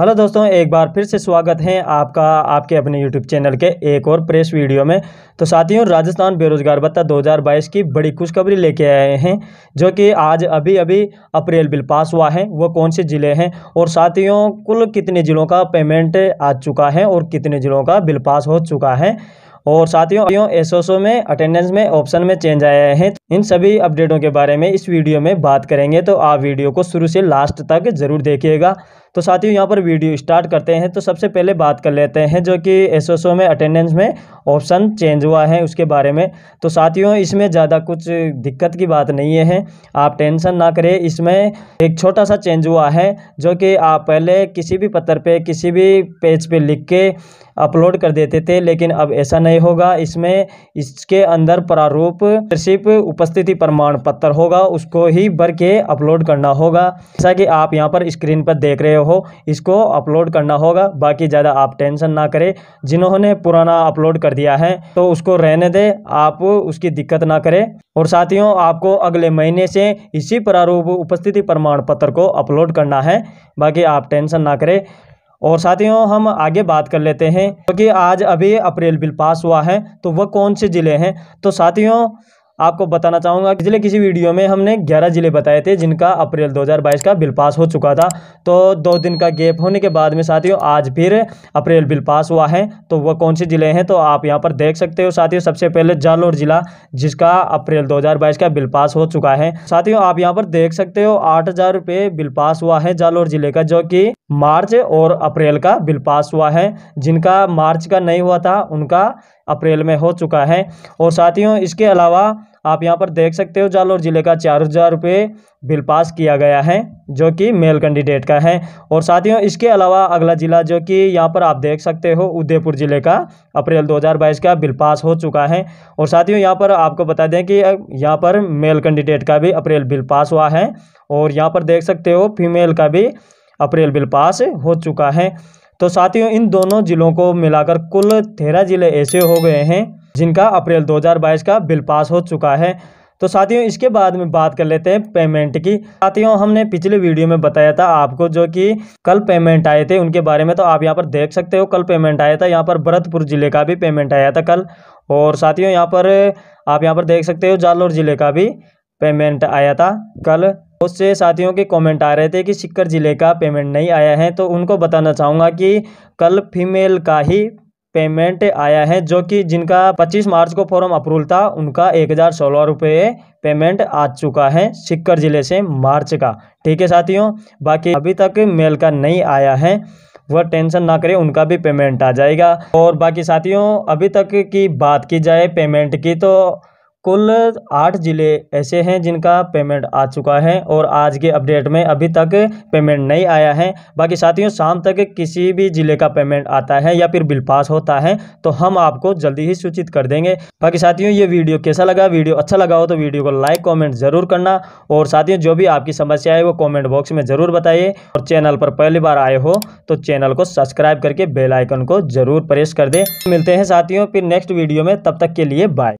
hello दोस्तों एक बार फिर से स्वागत है आपका आपके अपने यूट्यूब चैनल के एक और प्रेस वीडियो में तो साथियों राजस्थान बेरोजगार भत्ता 2022 की बड़ी खुशखबरी लेके आए हैं जो कि आज अभी अभी अप्रैल बिल पास हुआ है वो कौन से ज़िले हैं और साथियों कुल कितने ज़िलों का पेमेंट आ चुका है और कितने ज़िलों का बिल पास हो चुका है और साथियों एसोसो में अटेंडेंस में ऑप्शन में चेंज आए हैं इन सभी अपडेटों के बारे में इस वीडियो में बात करेंगे तो आप वीडियो को शुरू से लास्ट तक जरूर देखिएगा तो साथियों यहाँ पर वीडियो स्टार्ट करते हैं तो सबसे पहले बात कर लेते हैं जो कि एसोसो में अटेंडेंस में ऑप्शन चेंज हुआ है उसके बारे में तो साथियों इसमें ज़्यादा कुछ दिक्कत की बात नहीं है आप टेंशन ना करें इसमें एक छोटा सा चेंज हुआ है जो कि आप पहले किसी भी पत्र पे किसी भी पेज पे लिख के अपलोड कर देते थे लेकिन अब ऐसा नहीं होगा इसमें इसके अंदर प्रारूप सिर्फ उपस्थिति प्रमाण पत्र होगा उसको ही भर के अपलोड करना होगा जैसा कि आप यहाँ पर स्क्रीन पर देख रहे हो इसको अपलोड करना होगा बाकी ज़्यादा आप टेंशन ना करें जिन्होंने पुराना अपलोड कर दिया है तो उसको रहने दें आप उसकी दिक्कत ना करें और साथियों आपको अगले महीने से इसी प्रारूप उपस्थिति प्रमाण पत्र को अपलोड करना है बाकी आप टेंशन ना करें और साथियों हम आगे बात कर लेते हैं क्योंकि तो आज अभी अप्रैल बिल पास हुआ है तो वह कौन से ज़िले हैं तो साथियों आपको बताना चाहूँगा पिछले किसी वीडियो में हमने 11 जिले बताए थे जिनका अप्रैल 2022 का बिल पास हो चुका था तो दो दिन का गैप होने के बाद में साथियों आज फिर अप्रैल बिल पास हुआ है तो वह कौन से ज़िले हैं तो आप यहाँ पर देख सकते हो साथियों सबसे पहले जालौर जिला जिसका अप्रैल दो का बिल पास हो चुका है साथियों आप यहाँ पर देख सकते हो आठ हज़ार बिल पास हुआ है जालौर जिले का जो कि मार्च और अप्रैल का बिल पास हुआ है जिनका मार्च का नहीं हुआ था उनका अप्रैल में हो चुका है और साथियों इसके अलावा आप यहाँ पर देख सकते हो जालौर जिले का चार हज़ार रुपये बिल पास किया गया है जो कि मेल कैंडिडेट का है और साथियों इसके अलावा अगला जिला जो कि यहाँ पर आप देख सकते हो उदयपुर जिले का अप्रैल 2022 का बिल पास हो चुका है और साथियों यहाँ पर आपको बता दें कि यहाँ पर मेल कैंडिडेट का भी अप्रैल बिल पास हुआ है और यहाँ पर देख सकते हो फीमेल का भी अप्रैल बिल पास हो चुका है तो साथियों इन दोनों जिलों को मिलाकर कुल तेरह जिले ऐसे हो गए हैं जिनका अप्रैल 2022 का बिल पास हो चुका है तो साथियों इसके बाद में बात कर लेते हैं पेमेंट की साथियों हमने पिछले वीडियो में बताया था आपको जो कि कल पेमेंट आए थे उनके बारे में तो आप यहाँ पर देख सकते हो कल पेमेंट आया था यहाँ पर भरतपुर जिले का भी पेमेंट आया था कल और साथियों यहाँ पर आप यहाँ पर देख सकते हो जालौर जिले का भी पेमेंट आया था कल बहुत से साथियों के कमेंट आ रहे थे कि सिक्कर ज़िले का पेमेंट नहीं आया है तो उनको बताना चाहूँगा कि कल फीमेल का ही पेमेंट आया है जो कि जिनका 25 मार्च को फॉर्म अप्रूवल था उनका एक हज़ार सोलह रुपये पेमेंट आ चुका है सिक्कर ज़िले से मार्च का ठीक है साथियों बाकी अभी तक मेल का नहीं आया है वह टेंशन ना करें उनका भी पेमेंट आ जाएगा और बाकी साथियों अभी तक की बात की जाए पेमेंट की तो कुल आठ ज़िले ऐसे हैं जिनका पेमेंट आ चुका है और आज के अपडेट में अभी तक पेमेंट नहीं आया है बाकी साथियों शाम तक किसी भी ज़िले का पेमेंट आता है या फिर बिल पास होता है तो हम आपको जल्दी ही सूचित कर देंगे बाकी साथियों ये वीडियो कैसा लगा वीडियो अच्छा लगा हो तो वीडियो को लाइक कॉमेंट ज़रूर करना और साथियों जो भी आपकी समस्या है वो कॉमेंट बॉक्स में ज़रूर बताइए और चैनल पर पहली बार आए हो तो चैनल को सब्सक्राइब करके बेलाइकन को ज़रूर प्रेस कर दें मिलते हैं साथियों फिर नेक्स्ट वीडियो में तब तक के लिए बाय